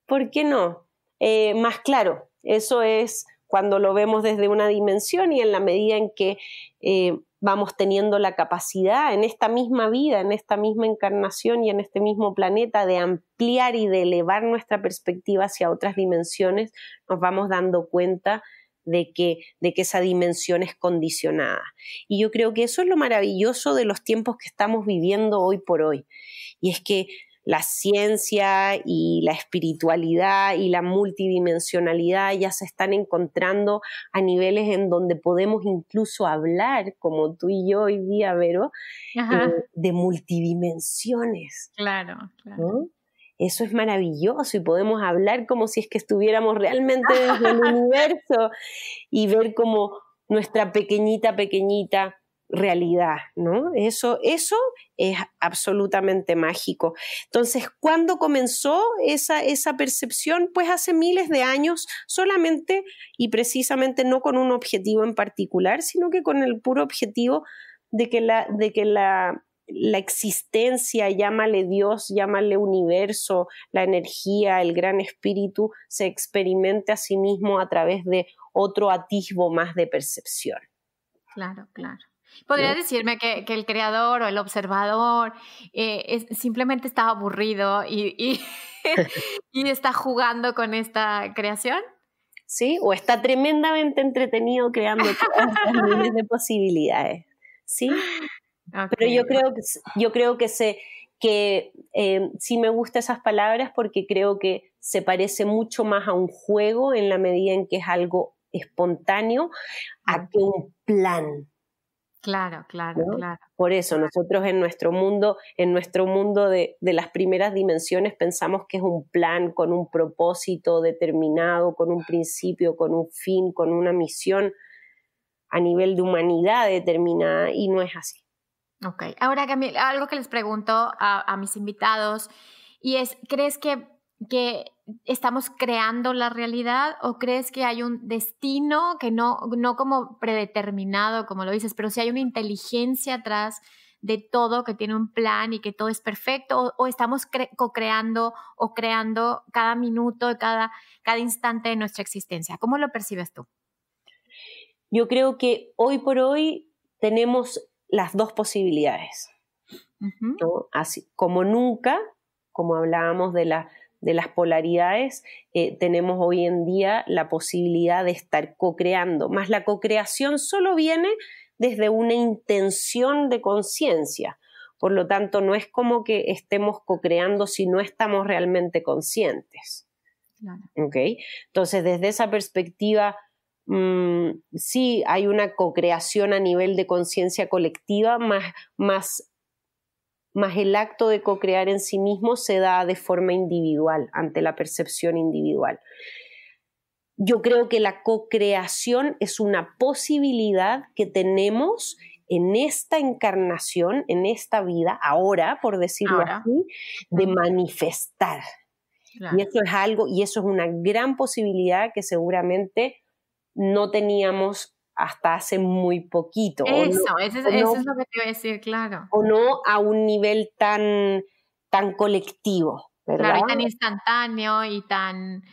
¿Por qué no? Eh, más claro, eso es cuando lo vemos desde una dimensión y en la medida en que eh, vamos teniendo la capacidad en esta misma vida, en esta misma encarnación y en este mismo planeta de ampliar y de elevar nuestra perspectiva hacia otras dimensiones, nos vamos dando cuenta de que, de que esa dimensión es condicionada. Y yo creo que eso es lo maravilloso de los tiempos que estamos viviendo hoy por hoy. Y es que la ciencia y la espiritualidad y la multidimensionalidad ya se están encontrando a niveles en donde podemos incluso hablar, como tú y yo hoy día, Vero, eh, de multidimensiones. Claro, claro. Eso es maravilloso y podemos hablar como si es que estuviéramos realmente en el universo y ver como nuestra pequeñita, pequeñita realidad, ¿no? Eso, eso es absolutamente mágico. Entonces, ¿cuándo comenzó esa, esa percepción? Pues hace miles de años, solamente y precisamente no con un objetivo en particular, sino que con el puro objetivo de que la, de que la, la existencia, llámale Dios, llámale universo, la energía, el gran espíritu, se experimente a sí mismo a través de otro atisbo más de percepción. Claro, claro. ¿Podrías decirme que, el creador o el observador eh, simplemente está aburrido y, y, está jugando con esta creación? ¿sí? O está tremendamente entretenido creando todas miles de posibilidades, ¿sí? Pero yo creo que, yo creo que, se, que eh, sí me gustan esas palabras porque creo que se parece mucho más a un juego en la medida en que es algo espontáneo a que un plan, Claro, claro, claro. Por eso nosotros en nuestro mundo, en nuestro mundo de, las primeras dimensiones pensamos que es un plan con un propósito determinado, con un principio, con un fin, con una misión a nivel de humanidad determinada y no es así. Ok, ahora Camila, algo que les pregunto a, mis invitados y es, ¿crees que, que estamos creando la realidad o crees que hay un destino que no, no como predeterminado, como lo dices, pero si hay una inteligencia atrás de todo, que tiene un plan y que todo es perfecto, o, estamos co-creando o creando cada minuto, cada, cada instante de nuestra existencia. ¿Cómo lo percibes tú? Yo creo que hoy por hoy tenemos las dos posibilidades. Así como nunca, como hablábamos de la de las polaridades, eh, tenemos hoy en día la posibilidad de estar co-creando. Más la co-creación solo viene desde una intención de conciencia. Por lo tanto, no es como que estemos co-creando si no estamos realmente conscientes. Entonces, desde esa perspectiva, mm, sí hay una co-creación a nivel de conciencia colectiva, más, más más el acto de co-crear en sí mismo se da de forma individual, ante la percepción individual. Yo creo que la co-creación es una posibilidad que tenemos en esta encarnación, en esta vida, ahora, por decirlo así, de manifestar. Y eso es algo, y eso es una gran posibilidad que seguramente no teníamos hasta hace muy poquito. Eso, eso, es, lo que te iba a decir, claro. O no a un nivel tan, tan colectivo, ¿verdad? Claro, y tan instantáneo y tan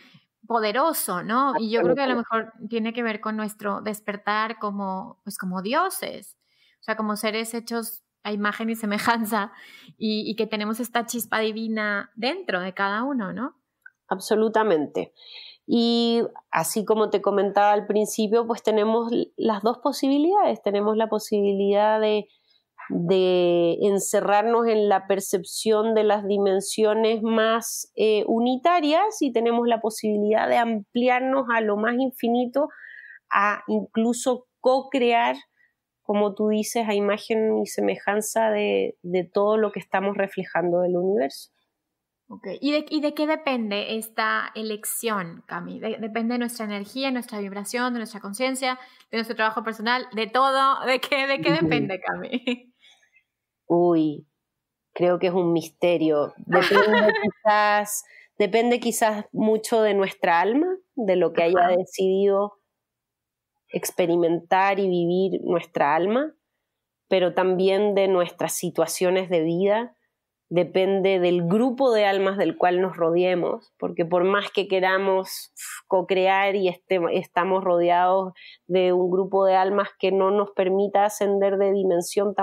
poderoso, ¿no? Y yo creo que a lo mejor tiene que ver con nuestro despertar como, pues como dioses, o sea, como seres hechos a imagen y semejanza y, y que tenemos esta chispa divina dentro de cada uno, ¿no? Absolutamente. Y así como te comentaba al principio, pues tenemos las dos posibilidades. Tenemos la posibilidad de, encerrarnos en la percepción de las dimensiones más eh, unitarias y tenemos la posibilidad de ampliarnos a lo más infinito, a incluso co-crear, como tú dices, a imagen y semejanza de todo lo que estamos reflejando del universo. ¿Y, de, qué depende esta elección, Cami? ¿Depende de nuestra energía, nuestra vibración, de nuestra conciencia, de nuestro trabajo personal, de todo? ¿De qué, de qué depende, Cami? Uy, creo que es un misterio. Depende quizás, depende quizás mucho de nuestra alma, de lo que haya decidido experimentar y vivir nuestra alma, pero también de nuestras situaciones de vida depende del grupo de almas del cual nos rodeemos, porque por más que queramos co-crear y este, estamos rodeados de un grupo de almas que no nos permita ascender de dimensión,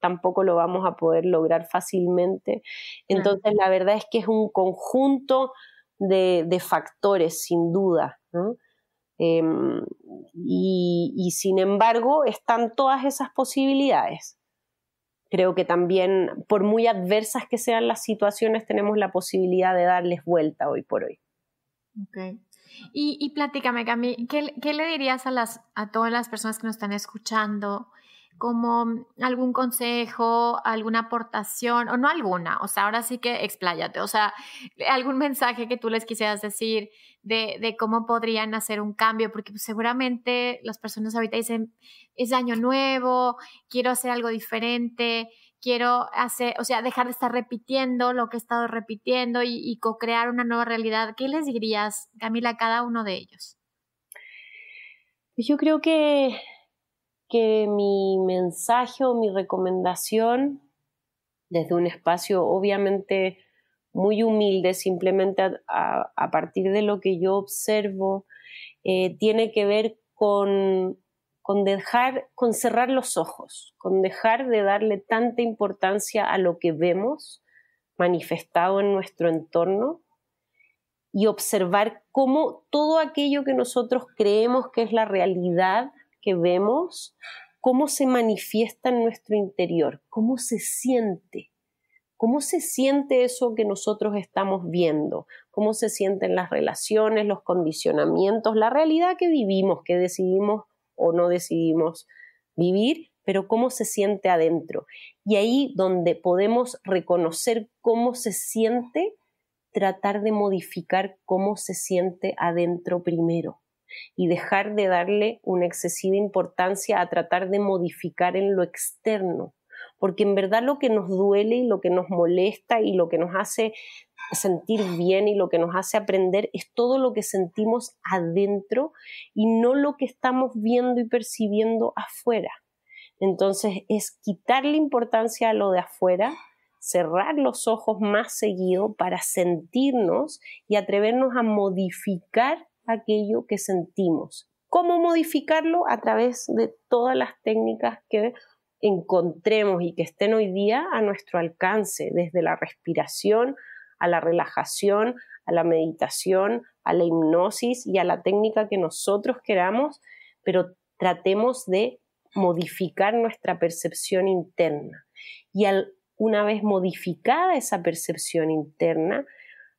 tampoco lo vamos a poder lograr fácilmente. Entonces, la verdad es que es un conjunto de, factores, sin duda. Em, y sin embargo, están todas esas posibilidades. Creo que también, por muy adversas que sean las situaciones, tenemos la posibilidad de darles vuelta hoy por hoy. Ok. Y, y platícame, Cami, ¿qué, ¿qué, le dirías a, las, a todas las personas que nos están escuchando como mm, algún consejo, alguna aportación, o no alguna, o sea, ahora sí que expláyate, o sea, eh, algún mensaje que tú les quisieras decir de, cómo podrían hacer un cambio, porque pues, seguramente las personas ahorita dicen, es año nuevo, quiero hacer algo diferente, quiero hacer, o sea, dejar de estar repitiendo lo que he estado repitiendo y, y co-crear una nueva realidad. ¿Qué les dirías, Camila, a cada uno de ellos? Yo creo que que mi mensaje o mi recomendación, desde un espacio obviamente muy humilde, simplemente a, partir de lo que yo observo, eh, tiene que ver con, con dejar, con cerrar los ojos, con dejar de darle tanta importancia a lo que vemos manifestado en nuestro entorno y observar cómo todo aquello que nosotros creemos que es la realidad que vemos, cómo se manifiesta en nuestro interior, cómo se siente, cómo se siente eso que nosotros estamos viendo, cómo se sienten las relaciones, los condicionamientos, la realidad que vivimos, que decidimos o no decidimos vivir, pero cómo se siente adentro. Y ahí donde podemos reconocer cómo se siente, tratar de modificar cómo se siente adentro primero y dejar de darle una excesiva importancia a tratar de modificar en lo externo, porque en verdad lo que nos duele y lo que nos molesta y lo que nos hace sentir bien y lo que nos hace aprender es todo lo que sentimos adentro y no lo que estamos viendo y percibiendo afuera. Entonces es quitarle importancia a lo de afuera, cerrar los ojos más seguido para sentirnos y atrevernos a modificar aquello que sentimos. ¿Cómo modificarlo? A través de todas las técnicas que encontremos y que estén hoy día a nuestro alcance, desde la respiración a la relajación, a la meditación, a la hipnosis y a la técnica que nosotros queramos, pero tratemos de modificar nuestra percepción interna. Y al, una vez modificada esa percepción interna,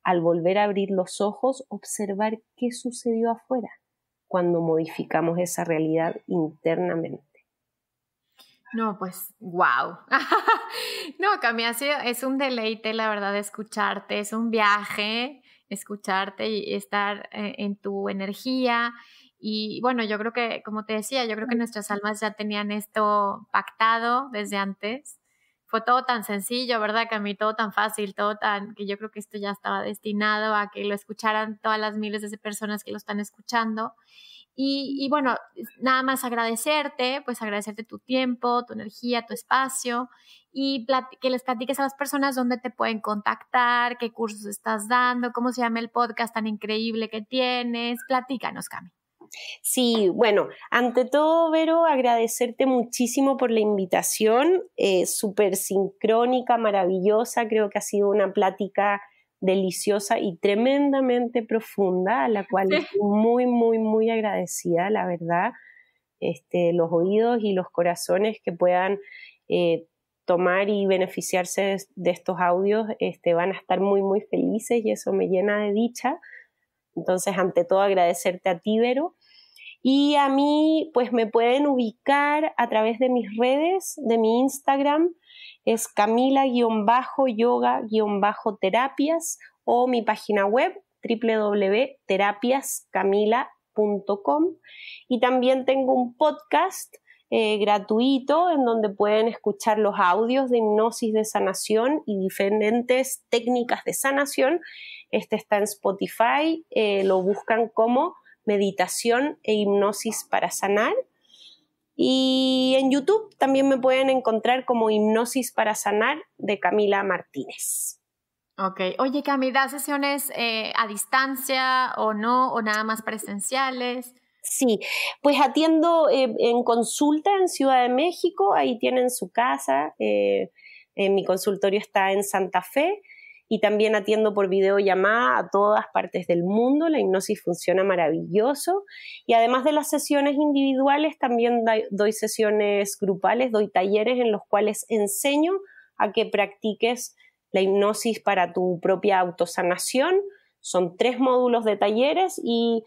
al volver a abrir los ojos, observar qué sucedió afuera cuando modificamos esa realidad internamente. No, pues, wow. no, Cami, es un deleite, la verdad, escucharte, es un viaje, escucharte y estar eh, en tu energía. Y bueno, yo creo que, como te decía, yo creo que nuestras almas ya tenían esto pactado desde antes fue todo tan sencillo, ¿verdad, Cami? Todo tan fácil, todo tan, que yo creo que esto ya estaba destinado a que lo escucharan todas las miles de personas que lo están escuchando. Y, bueno, nada más agradecerte, pues agradecerte tu tiempo, tu energía, tu espacio y que les platiques a las personas dónde te pueden contactar, qué cursos estás dando, cómo se llama el podcast tan increíble que tienes. Platícanos, Cami. Sí, bueno, ante todo, Vero, agradecerte muchísimo por la invitación, eh, súper sincrónica, maravillosa, creo que ha sido una plática deliciosa y tremendamente profunda, a la cual estoy muy, muy, muy agradecida, la verdad. Este, los oídos y los corazones que puedan eh, tomar y beneficiarse de, estos audios este, van a estar muy, muy felices y eso me llena de dicha. Entonces, ante todo, agradecerte a ti, Vero, y a mí, pues me pueden ubicar a través de mis redes, de mi Instagram, es camila-yoga-terapias o mi página web www.terapiascamila.com. Y también tengo un podcast eh, gratuito en donde pueden escuchar los audios de hipnosis de sanación y diferentes técnicas de sanación. Este está en Spotify, eh, lo buscan como meditación e hipnosis para sanar. Y en YouTube también me pueden encontrar como Hipnosis para Sanar de Camila Martínez. Ok, oye Camila, da sesiones eh, a distancia o no, o nada más presenciales? Sí, pues atiendo eh, en consulta en Ciudad de México, ahí tienen su casa, eh, mi consultorio está en Santa Fe, y también atiendo por videollamada a todas partes del mundo. La hipnosis funciona maravilloso. Y además de las sesiones individuales, también doy sesiones grupales, doy talleres en los cuales enseño a que practiques la hipnosis para tu propia autosanación. Son tres módulos de talleres y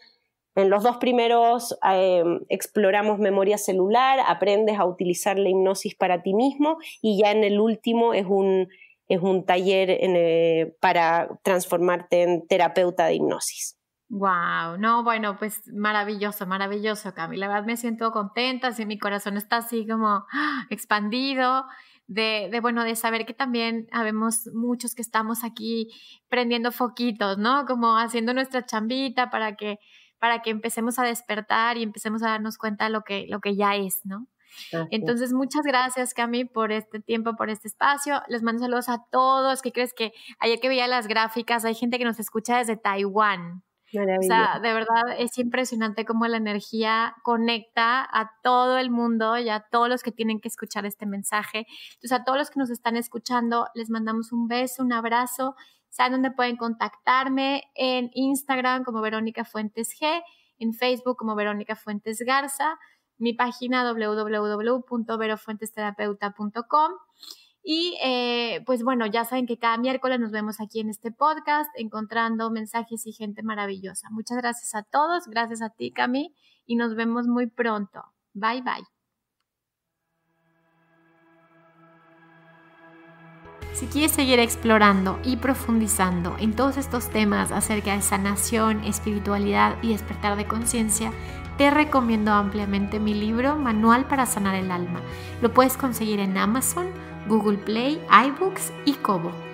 en los dos primeros eh, exploramos memoria celular, aprendes a utilizar la hipnosis para ti mismo y ya en el último es un es un taller eh, para transformarte en terapeuta de hipnosis. Wow, no, bueno, pues maravilloso, maravilloso, Camila. La verdad me siento contenta, así mi corazón está así como ¡ah!, expandido. De, bueno, de saber que también habemos muchos que estamos aquí prendiendo foquitos, ¿no? Como haciendo nuestra chambita para que, para que empecemos a despertar y empecemos a darnos cuenta de lo que, lo que ya es, ¿no? Entonces, muchas gracias, Cami, por este tiempo, por este espacio. Les mando saludos a todos. ¿Qué crees que ayer que veía las gráficas, hay gente que nos escucha desde Taiwán? O sea, de verdad es impresionante cómo la energía conecta a todo el mundo y a todos los que tienen que escuchar este mensaje. Entonces, a todos los que nos están escuchando, les mandamos un beso, un abrazo. Saben dónde pueden contactarme en Instagram como Verónica Fuentes G, en Facebook como Verónica Fuentes Garza mi página www.verofuentesterapeuta.com. Y eh, pues bueno, ya saben que cada miércoles nos vemos aquí en este podcast, encontrando mensajes y gente maravillosa. Muchas gracias a todos, gracias a ti, Cami, y nos vemos muy pronto. Bye, bye. Si quieres seguir explorando y profundizando en todos estos temas acerca de sanación, espiritualidad y despertar de conciencia, te recomiendo ampliamente mi libro Manual para Sanar el Alma. Lo puedes conseguir en Amazon, Google Play, iBooks y Kobo.